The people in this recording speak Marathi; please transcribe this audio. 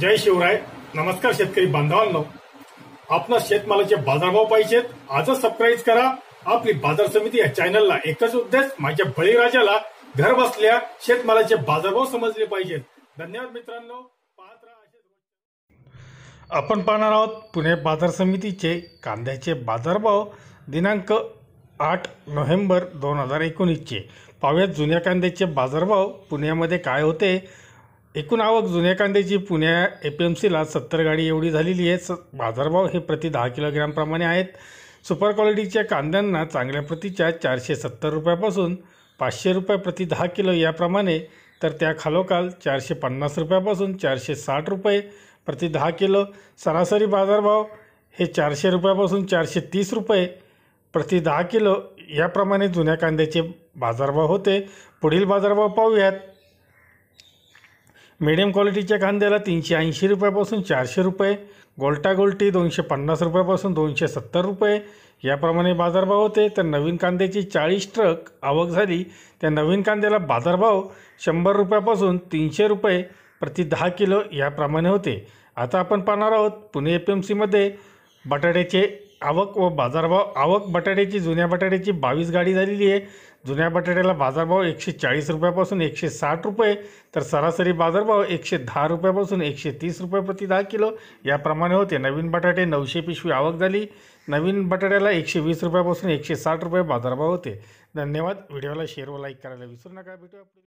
जय शिवराय नमस्कार शेतकरी बांधवांनो आपला शेतमालाचे बाजारभाव पाहिजेत आजच सबस्क्राईब करा आपली बाजार समिती या चॅनलला एकच उद्देश माझ्या बळीराजाला घर बसल्या शेतमालाचे बाजारभाव समजले पाहिजेत धन्यवाद मित्रांनो आपण पाहणार आहोत पुणे बाजार समितीचे कांद्याचे बाजारभाव दिनांक आठ नोव्हेंबर दोन हजार एकोणीसचे पाहूयात जुन्या कांद्याचे बाजारभाव पुण्यामध्ये काय होते एकूण आवक जुन्या कांद्याची पुण्या ए पी एम सीला सत्तर गाडी एवढी झालेली आहे स बाजारभाव हे प्रति दहा किलोग्रॅमप्रमाणे आहेत सुपर क्वालिटीच्या कांद्यांना चांगल्या प्रतीच्या चारशे सत्तर रुपयापासून पाचशे रुपये प्रति दहा किलो याप्रमाणे तर त्या खालोखाल चारशे पन्नास रुपयापासून चारशे साठ रुपये प्रति दहा किलो सरासरी बाजारभाव हे चारशे रुपयापासून चारशे तीस रुपये प्रति दहा किलो याप्रमाणे जुन्या कांद्याचे बाजारभाव होते पुढील बाजारभाव पाहूयात मिडियम क्वालिटीच्या कांद्याला तीनशे ऐंशी रुपयापासून चारशे रुपये गोल्टा गोल्टी दोनशे पन्नास रुपयापासून दोनशे सत्तर रुपये याप्रमाणे बाजारभाव होते तर नवीन कांद्याची चाळीस ट्रक आवक झाली त्या नवीन कांद्याला बाजारभाव शंभर रुपयापासून तीनशे रुपये प्रति दहा किलो याप्रमाणे होते आता आपण पाहणार आहोत पुणे एफ एम सीमध्ये बटाट्याचे आवक व बाजारभाव आवक बटाट्याची जुन्या बटाट्याची बावीस गाडी झालेली आहे जुन्या बटाट्याला बाजारभाव एकशे चाळीस रुपयापासून एकशे साठ रुपये तर सरासरी बाजारभाव एकशे दहा रुपयापासून एकशे तीस रुपये प्रति दहा किलो याप्रमाणे होते नवीन बटाटे नऊशे पिशवी आवक झाली नवीन बटाट्याला एकशे वीस रुपयापासून एकशे साठ रुपये बाजारभाव होते धन्यवाद व्हिडिओला शेअर व लाईक करायला विसरू नका भेटू